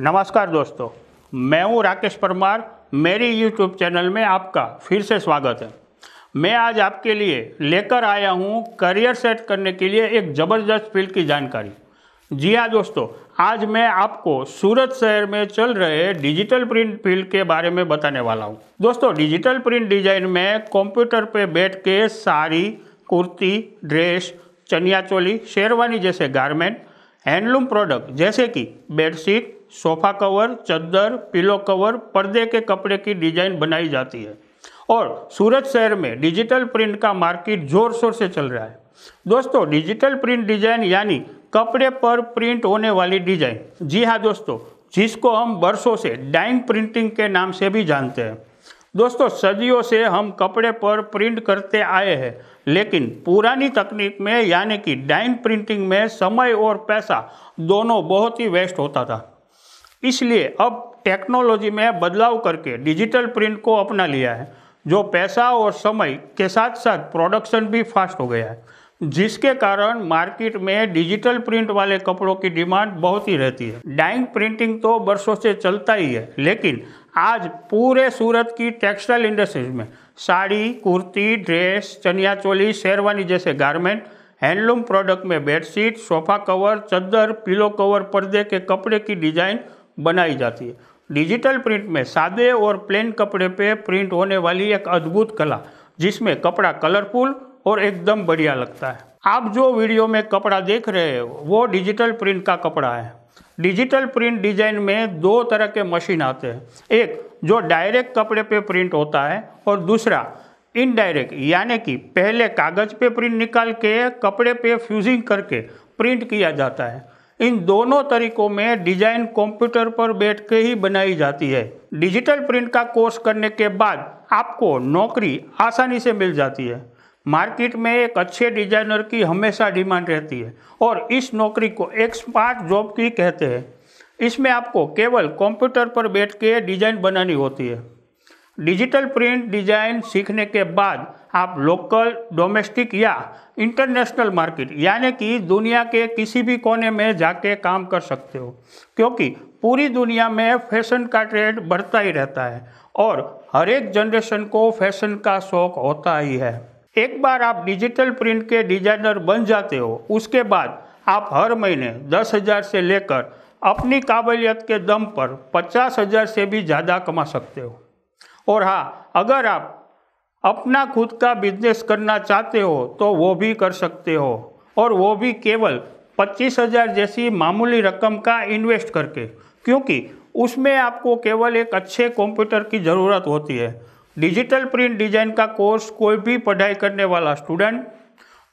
नमस्कार दोस्तों मैं हूं राकेश परमार मेरी यूट्यूब चैनल में आपका फिर से स्वागत है मैं आज आपके लिए लेकर आया हूं करियर सेट करने के लिए एक ज़बरदस्त फील्ड की जानकारी जी हाँ दोस्तों आज मैं आपको सूरत शहर में चल रहे डिजिटल प्रिंट फील्ड के बारे में बताने वाला हूँ दोस्तों डिजिटल प्रिंट डिजाइन में कंप्यूटर पर बैठ के साड़ी कुर्ती ड्रेस चनिया चोली शेरवानी जैसे गारमेंट हैंडलूम प्रोडक्ट जैसे कि बेडशीट सोफ़ा कवर चद्दर पिलो कवर पर्दे के कपड़े की डिजाइन बनाई जाती है और सूरत शहर में डिजिटल प्रिंट का मार्केट जोर शोर से चल रहा है दोस्तों डिजिटल प्रिंट डिजाइन यानी कपड़े पर प्रिंट होने वाली डिजाइन जी हाँ दोस्तों जिसको हम बरसों से डाइन प्रिंटिंग के नाम से भी जानते हैं दोस्तों सदियों से हम कपड़े पर प्रिंट करते आए हैं लेकिन पुरानी तकनीक में यानी कि डाइन प्रिंटिंग में समय और पैसा दोनों बहुत ही वेस्ट होता था इसलिए अब टेक्नोलॉजी में बदलाव करके डिजिटल प्रिंट को अपना लिया है जो पैसा और समय के साथ साथ प्रोडक्शन भी फास्ट हो गया है जिसके कारण मार्केट में डिजिटल प्रिंट वाले कपड़ों की डिमांड बहुत ही रहती है डाइंग प्रिंटिंग तो बरसों से चलता ही है लेकिन आज पूरे सूरत की टेक्सटाइल इंडस्ट्रीज में साड़ी कुर्ती ड्रेस चनिया चोली शेरवानी जैसे गारमेंट हैंडलूम प्रोडक्ट में बेडशीट सोफा कवर चद्दर पिलो कवर पर्दे के कपड़े की डिजाइन बनाई जाती है डिजिटल प्रिंट में सादे और प्लेन कपड़े पे प्रिंट होने वाली एक अद्भुत कला जिसमें कपड़ा कलरफुल और एकदम बढ़िया लगता है आप जो वीडियो में कपड़ा देख रहे हो वो डिजिटल प्रिंट का कपड़ा है डिजिटल प्रिंट डिजाइन में दो तरह के मशीन आते हैं एक जो डायरेक्ट कपड़े पे प्रिंट होता है और दूसरा इनडायरेक्ट यानी कि पहले कागज़ पे प्रिंट निकाल के कपड़े पे फ्यूजिंग करके प्रिंट किया जाता है इन दोनों तरीकों में डिजाइन कंप्यूटर पर बैठ के ही बनाई जाती है डिजिटल प्रिंट का कोर्स करने के बाद आपको नौकरी आसानी से मिल जाती है मार्केट में एक अच्छे डिजाइनर की हमेशा डिमांड रहती है और इस नौकरी को एक स्मार्ट जॉब की कहते हैं इसमें आपको केवल कंप्यूटर पर बैठ के डिजाइन बनानी होती है डिजिटल प्रिंट डिजाइन सीखने के बाद आप लोकल डोमेस्टिक या इंटरनेशनल मार्केट यानी कि दुनिया के किसी भी कोने में जाके काम कर सकते हो क्योंकि पूरी दुनिया में फैशन का ट्रेंड बढ़ता ही रहता है और हर एक जनरेशन को फैशन का शौक होता ही है एक बार आप डिजिटल प्रिंट के डिजाइनर बन जाते हो उसके बाद आप हर महीने दस हज़ार से लेकर अपनी काबिलियत के दम पर पचास हज़ार से भी ज़्यादा कमा सकते हो और हाँ अगर आप अपना खुद का बिजनेस करना चाहते हो तो वो भी कर सकते हो और वो भी केवल पच्चीस हज़ार जैसी मामूली रकम का इन्वेस्ट करके क्योंकि उसमें आपको केवल एक अच्छे कंप्यूटर की ज़रूरत होती है डिजिटल प्रिंट डिज़ाइन का कोर्स कोई भी पढ़ाई करने वाला स्टूडेंट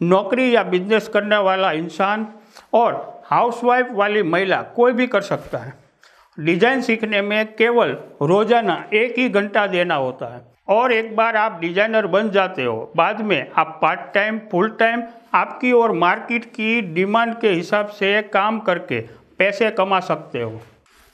नौकरी या बिजनेस करने वाला इंसान और हाउसवाइफ वाली महिला कोई भी कर सकता है डिजाइन सीखने में केवल रोजाना एक ही घंटा देना होता है और एक बार आप डिजाइनर बन जाते हो बाद में आप पार्ट टाइम फुल टाइम आपकी और मार्केट की डिमांड के हिसाब से काम करके पैसे कमा सकते हो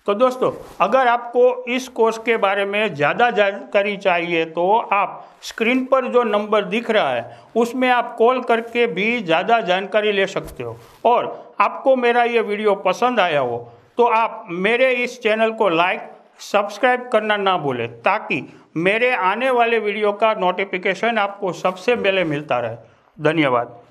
तो दोस्तों अगर आपको इस कोर्स के बारे में ज़्यादा जानकारी चाहिए तो आप स्क्रीन पर जो नंबर दिख रहा है उसमें आप कॉल करके भी ज़्यादा जानकारी ले सकते हो और आपको मेरा ये वीडियो पसंद आया हो तो आप मेरे इस चैनल को लाइक सब्सक्राइब करना ना भूलें ताकि मेरे आने वाले वीडियो का नोटिफिकेशन आपको सबसे पहले मिलता रहे धन्यवाद